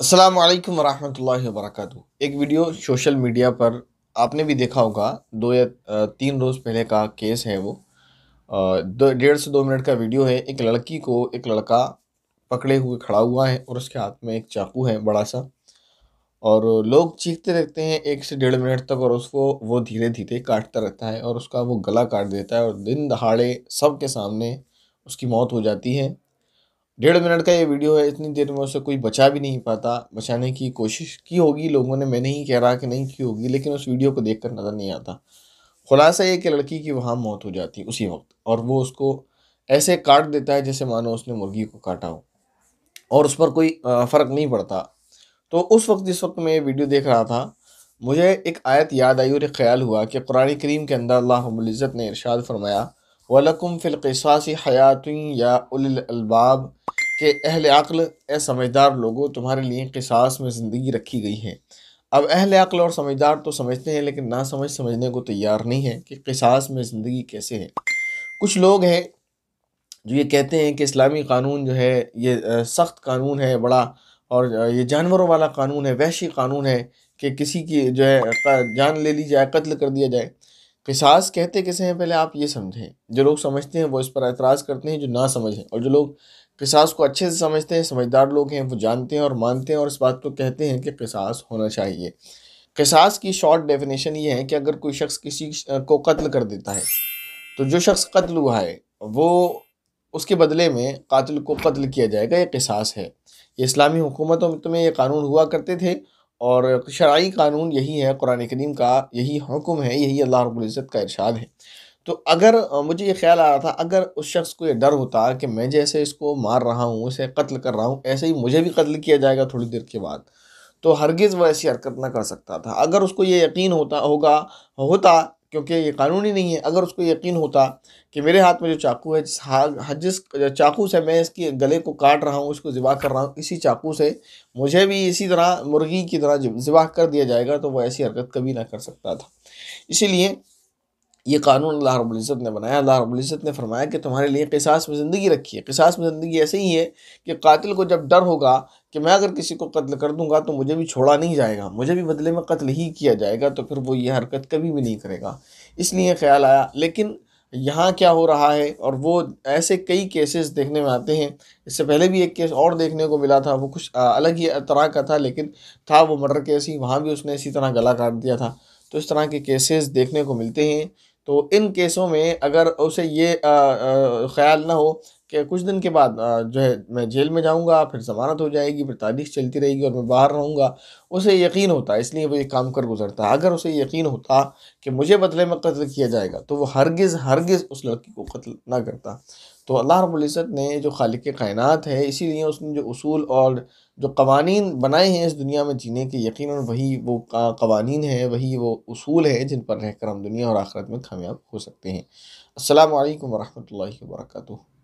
अस्सलाम वालेकुम वरक एक वीडियो सोशल मीडिया पर आपने भी देखा होगा दो या तीन रोज़ पहले का केस है वो दो डेढ़ से दो मिनट का वीडियो है एक लड़की को एक लड़का पकड़े हुए खड़ा हुआ है और उसके हाथ में एक चाकू है बड़ा सा और लोग चीखते रहते हैं एक से डेढ़ मिनट तक और उसको वो धीरे धीरे काटता रहता है और उसका वो गला काट देता है और दिन दहाड़े सब के सामने उसकी मौत हो जाती है डेढ़ मिनट का ये वीडियो है इतनी देर में उसे कोई बचा भी नहीं पाता बचाने की कोशिश की होगी लोगों ने मैं नहीं कह रहा कि नहीं की होगी लेकिन उस वीडियो को देख नज़र नहीं आता खुलासा ये कि लड़की की वहाँ मौत हो जाती उसी वक्त और वो उसको ऐसे काट देता है जैसे मानो उसने मुर्गी को काटा हो और उस पर कोई फ़र्क नहीं पड़ता तो उस वक्त जिस वक्त मैं ये वीडियो देख रहा था मुझे एक आयत याद आई और एक ख्याल हुआ कि कुरानी करीम के अंदर अल्लाह रब्बुल ने इरशाद फरमाया वलकुम फ़िलक़सासी हयात या उलबाब के अहल अक्ल ए समझदार लोगों तुम्हारे लिए किसास में ज़िंदगी रखी गई है अब अहल अक्ल और समझदार तो समझते हैं लेकिन ना समझ समझने को तैयार नहीं है कि किसास में ज़िंदगी कैसे है कुछ लोग हैं जो ये कहते हैं कि इस्लामी कानून जो है ये सख्त कानून है बड़ा और ये जानवरों वाला कानून है वैशी कानून है कि किसी की जो है जान ले ली जाए कत्ल कर दिया जाए पिसास कहते किसे हैं पहले आप ये समझें जो लोग समझते हैं वो इस पर एतराज़ करते हैं जो ना समझें और जो लोग किसास को अच्छे से समझते हैं समझदार लोग हैं वो जानते हैं और मानते हैं और इस बात को कहते हैं कि किसास होना चाहिए कसास की शॉर्ट डेफिनेशन ये है कि अगर कोई शख्स किसी को कत्ल कर देता है तो जो शख्स कत्ल हुआ है वो उसके बदले में कातिल को कत्ल किया जाएगा ये कसास है ये इस्लामी हुकूमतों में तो ये कानून हुआ करते थे और शराइ कानून यही है कुरान करीम का यही हुक्म है यही अल्लाह रबुल्ज़त का इरशाद है तो अगर मुझे ये ख्याल आ रहा था अगर उस शख्स को ये डर होता कि मैं जैसे इसको मार रहा हूँ उसे कत्ल कर रहा हूँ ऐसे ही मुझे भी कत्ल किया जाएगा थोड़ी देर के बाद तो हरगिज़ वह ऐसी हरकत ना कर सकता था अगर उसको ये यकीन होता होगा होता क्योंकि ये कानूनी नहीं है अगर उसको यकीन होता कि मेरे हाथ में जो चाकू है जिस हाँ जिस चाकू से मैं इसके गले को काट रहा हूँ उसको ज़िबा कर रहा हूँ इसी चाकू से मुझे भी इसी तरह मुर्गी की तरह ज़िबा कर दिया जाएगा तो वो ऐसी हरकत कभी ना कर सकता था इसीलिए ये कानून अल्लाह रबुल्ज़त ने बनाया अल्लाह रबुल्ज़त ने फरमाया कि तुम्हारे लिए किसास में ज़िंदगी रखी है किसास में ज़िंदगी ऐसे ही है कि कातिल को जब डर होगा कि मैं अगर किसी को कत्ल कर दूंगा तो मुझे भी छोड़ा नहीं जाएगा मुझे भी बदले में कत्ल ही किया जाएगा तो फिर वो ये हरकत कभी भी नहीं करेगा इसलिए ख्याल आया लेकिन यहाँ क्या हो रहा है और वो ऐसे कई केसेस देखने में आते हैं इससे पहले भी एक केस और देखने को मिला था वो कुछ अलग ही तरह का था लेकिन था वो मर्डर केस ही वहाँ भी उसने इसी तरह गला काट दिया था तो इस तरह के केसेस देखने को मिलते हैं तो इन केसों में अगर उसे ये ख्याल ना हो कि कुछ दिन के बाद जो है मैं जेल में जाऊंगा फिर जमानत हो जाएगी फिर तारीख चलती रहेगी और मैं बाहर रहूंगा उसे यकीन होता है इसलिए वो ये काम कर गुजरता है अगर उसे यकीन होता कि मुझे बदले में कत्ल किया जाएगा तो वो हरगिज़ हरगिज़ उस लड़की को कत्ल ना करता तो अल्लाह रबुल्ज़त ने जो खालिक कायनत है इसीलिए उसने जो असूल और जो कवानीन बनाए हैं इस दुनिया में जीने के यकीन वही वो कवानीन है वही वो असूल है जिन पर रहकर हम दुनिया और आखरत में कामयाब हो सकते हैं असल वरहमल वर्का